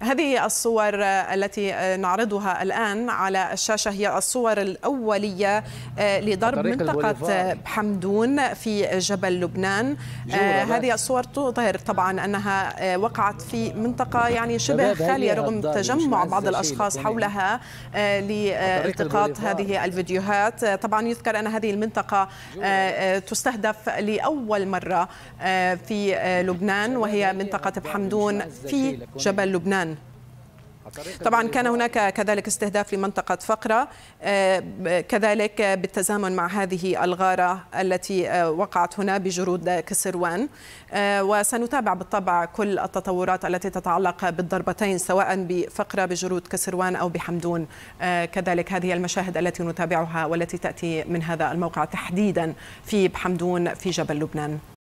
هذه الصور التي نعرضها الآن على الشاشة هي الصور الأولية آه، لضرب منطقة حمدون في جبل لبنان آه، هذه الصور تظهر طبعا أنها آه، وقعت في منطقة يعني شبه خالية رغم تجمع بعض الأشخاص حولها لالتقاط هذه الفيديوهات طبعا يذكر أن هذه المنطقة تستهدف لأول مرة في لبنان وهي منطقة بحمدون في جبل لبنان طبعا كان هناك كذلك استهداف لمنطقة فقرة آه، كذلك بالتزامن مع هذه الغارة التي آه، وقعت هنا بجرود كسروان آه، وسنتابع بالطبع كل التطورات التي تتعلق بالضربتين سواء بفقرة بجرود كسروان أو بحمدون كذلك هذه المشاهد التي نتابعها والتي تأتي من هذا الموقع تحديدا في بحمدون في جبل لبنان